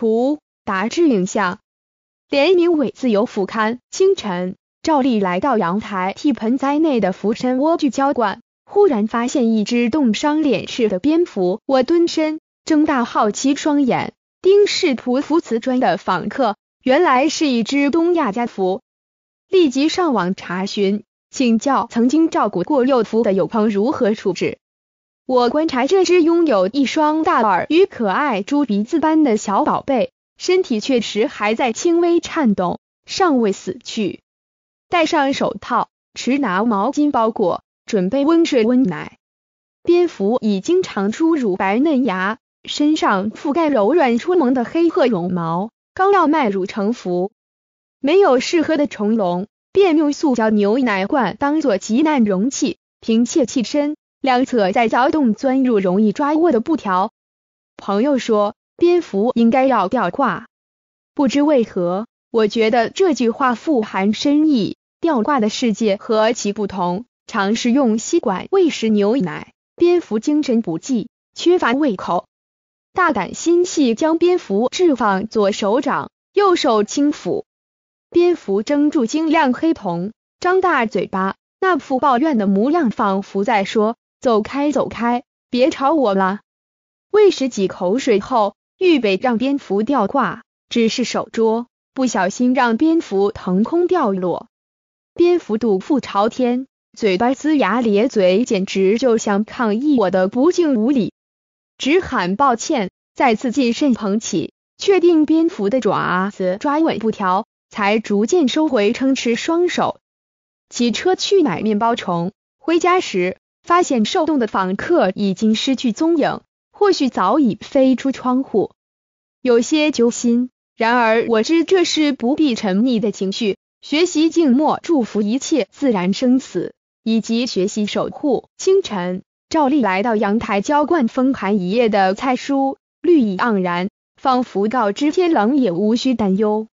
图，达志影像，联名委自由副刊。清晨，照例来到阳台替盆栽内的浮尘莴苣浇灌，忽然发现一只冻伤脸翅的蝙蝠。我蹲身，睁大好奇双眼，盯视匍匐瓷砖的访客，原来是一只东亚家蝠。立即上网查询，请教曾经照顾过幼蝠的友朋如何处置。我观察这只拥有一双大耳与可爱猪鼻子般的小宝贝，身体确实还在轻微颤动，尚未死去。戴上手套，持拿毛巾包裹，准备温水温奶。蝙蝠已经长出乳白嫩芽，身上覆盖柔软出萌的黑褐绒毛，刚要迈入成服。没有适合的虫笼，便用塑胶牛奶罐当做极难容器，凭借气身。两侧再凿洞，钻入容易抓握的布条。朋友说，蝙蝠应该要吊挂。不知为何，我觉得这句话富含深意。吊挂的世界何其不同。尝试用吸管喂食牛奶，蝙蝠精神不济，缺乏胃口。大胆心细，将蝙蝠置放左手掌，右手轻抚。蝙蝠睁住晶亮黑瞳，张大嘴巴，那副抱怨的模样，仿佛在说。走开，走开，别吵我了。喂食几口水后，预备让蝙蝠吊挂，只是手拙，不小心，让蝙蝠腾空掉落。蝙蝠肚腹朝天，嘴巴龇牙咧嘴，简直就像抗议我的不敬无礼，只喊抱歉。再次谨慎捧起，确定蝙蝠的爪子抓尾布条，才逐渐收回撑持双手。骑车去买面包虫，回家时。发现受冻的访客已经失去踪影，或许早已飞出窗户。有些揪心，然而我知这是不必沉溺的情绪。学习静默，祝福一切自然生死，以及学习守护。清晨，赵丽来到阳台浇灌风寒一夜的菜蔬，绿意盎然，仿佛告知天冷也无需担忧。